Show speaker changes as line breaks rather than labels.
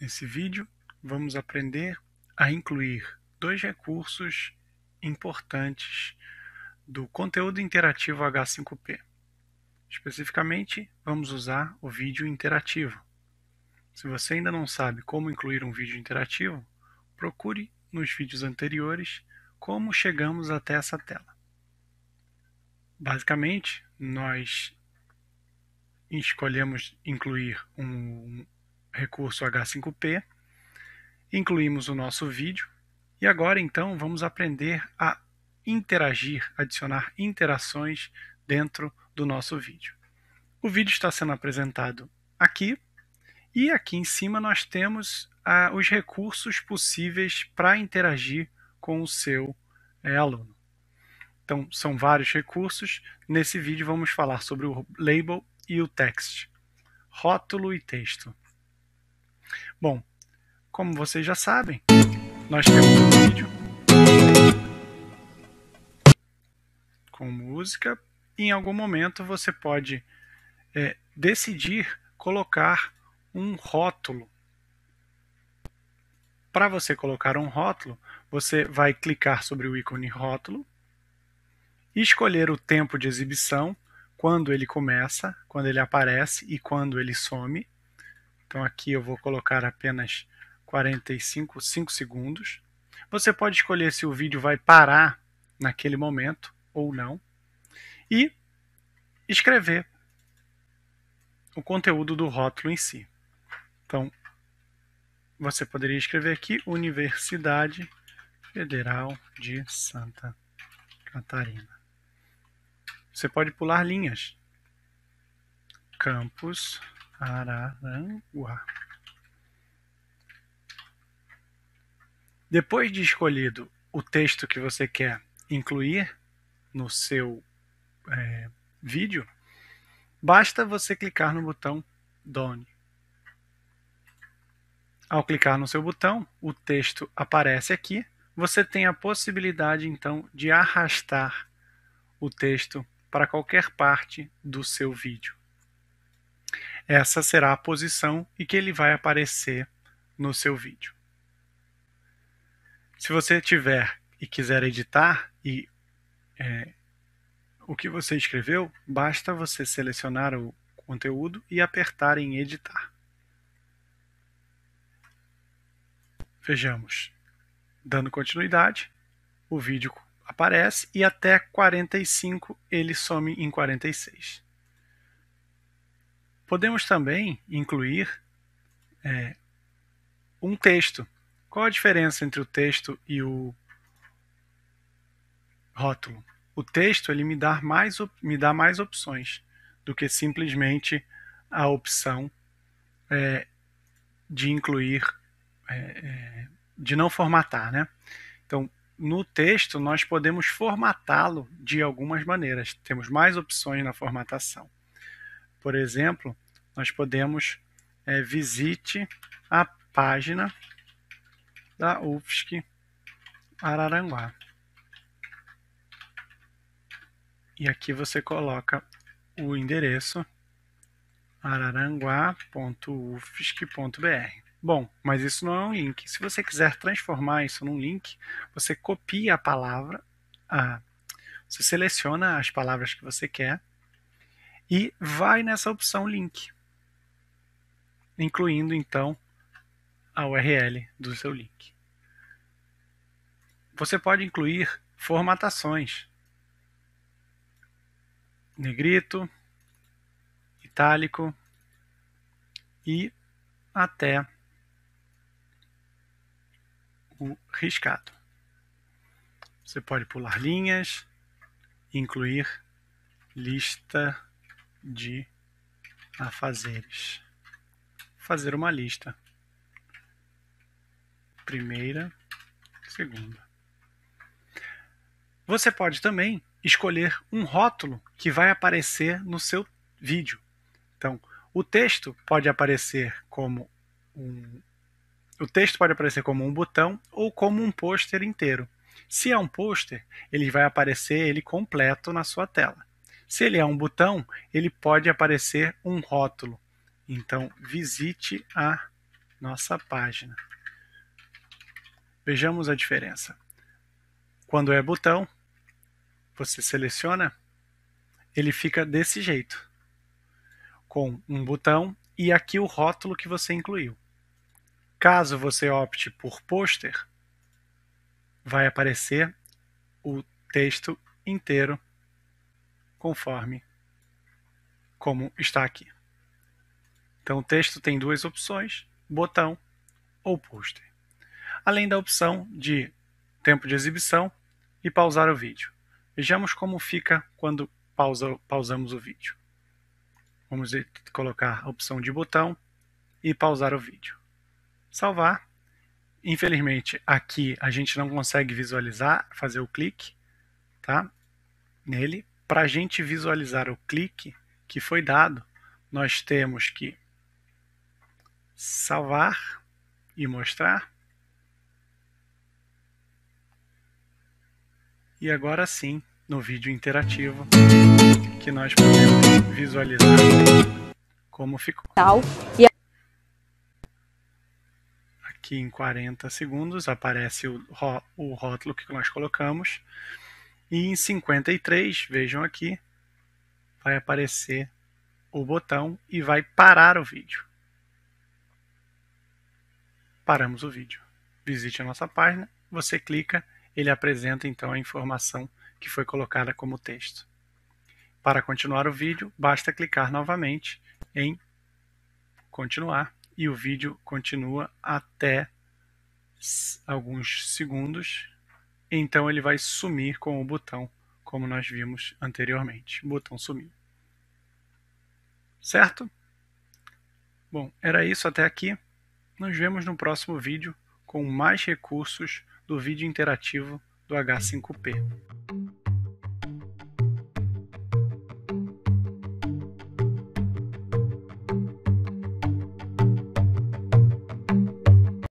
Nesse vídeo, vamos aprender a incluir dois recursos importantes do conteúdo interativo H5P. Especificamente, vamos usar o vídeo interativo. Se você ainda não sabe como incluir um vídeo interativo, procure nos vídeos anteriores como chegamos até essa tela. Basicamente, nós escolhemos incluir um, recurso H5P, incluímos o nosso vídeo e agora então vamos aprender a interagir, adicionar interações dentro do nosso vídeo. O vídeo está sendo apresentado aqui e aqui em cima nós temos ah, os recursos possíveis para interagir com o seu é, aluno. Então, são vários recursos. Nesse vídeo vamos falar sobre o label e o text, rótulo e texto. Bom, como vocês já sabem, nós temos um vídeo com música. E em algum momento você pode é, decidir colocar um rótulo. Para você colocar um rótulo, você vai clicar sobre o ícone rótulo, escolher o tempo de exibição, quando ele começa, quando ele aparece e quando ele some. Então aqui eu vou colocar apenas 45 5 segundos. Você pode escolher se o vídeo vai parar naquele momento ou não e escrever o conteúdo do rótulo em si. Então, você poderia escrever aqui Universidade Federal de Santa Catarina. Você pode pular linhas. Campus Araranguá. Depois de escolhido o texto que você quer incluir no seu é, vídeo, basta você clicar no botão Done. Ao clicar no seu botão, o texto aparece aqui. Você tem a possibilidade, então, de arrastar o texto para qualquer parte do seu vídeo essa será a posição e que ele vai aparecer no seu vídeo. Se você tiver e quiser editar e é, o que você escreveu, basta você selecionar o conteúdo e apertar em editar. Vejamos. Dando continuidade, o vídeo aparece e até 45 ele some em 46. Podemos também incluir é, um texto. Qual a diferença entre o texto e o rótulo? O texto ele me dá mais, me dá mais opções do que simplesmente a opção é, de incluir, é, é, de não formatar. Né? Então, no texto, nós podemos formatá-lo de algumas maneiras. Temos mais opções na formatação. Por exemplo, nós podemos é, visite a página da UFSC Araranguá. E aqui você coloca o endereço araranguá.ufsc.br. Bom, mas isso não é um link. Se você quiser transformar isso num link, você copia a palavra, a, você seleciona as palavras que você quer e vai nessa opção link, incluindo então a URL do seu link. Você pode incluir formatações. Negrito, itálico e até o riscado. Você pode pular linhas, incluir lista de afazeres. Fazer uma lista. Primeira, segunda. Você pode também escolher um rótulo que vai aparecer no seu vídeo. Então, o texto pode aparecer como um o texto pode aparecer como um botão ou como um pôster inteiro. Se é um pôster, ele vai aparecer ele completo na sua tela. Se ele é um botão, ele pode aparecer um rótulo. Então, visite a nossa página. Vejamos a diferença. Quando é botão, você seleciona, ele fica desse jeito, com um botão e aqui o rótulo que você incluiu. Caso você opte por pôster, vai aparecer o texto inteiro conforme como está aqui. Então o texto tem duas opções, botão ou pôster. Além da opção de tempo de exibição e pausar o vídeo. Vejamos como fica quando pausa, pausamos o vídeo. Vamos colocar a opção de botão e pausar o vídeo. Salvar. Infelizmente, aqui a gente não consegue visualizar, fazer o clique tá? nele, para a gente visualizar o clique que foi dado, nós temos que salvar e mostrar. E agora sim, no vídeo interativo, que nós podemos visualizar como ficou. Aqui em 40 segundos aparece o, rótulo que nós colocamos. E em 53, vejam aqui, vai aparecer o botão e vai parar o vídeo. Paramos o vídeo. Visite a nossa página, você clica, ele apresenta então a informação que foi colocada como texto. Para continuar o vídeo, basta clicar novamente em continuar e o vídeo continua até alguns segundos então ele vai sumir com o botão, como nós vimos anteriormente. O botão sumiu. Certo? Bom, era isso até aqui. Nos vemos no próximo vídeo com mais recursos do vídeo interativo do H5P.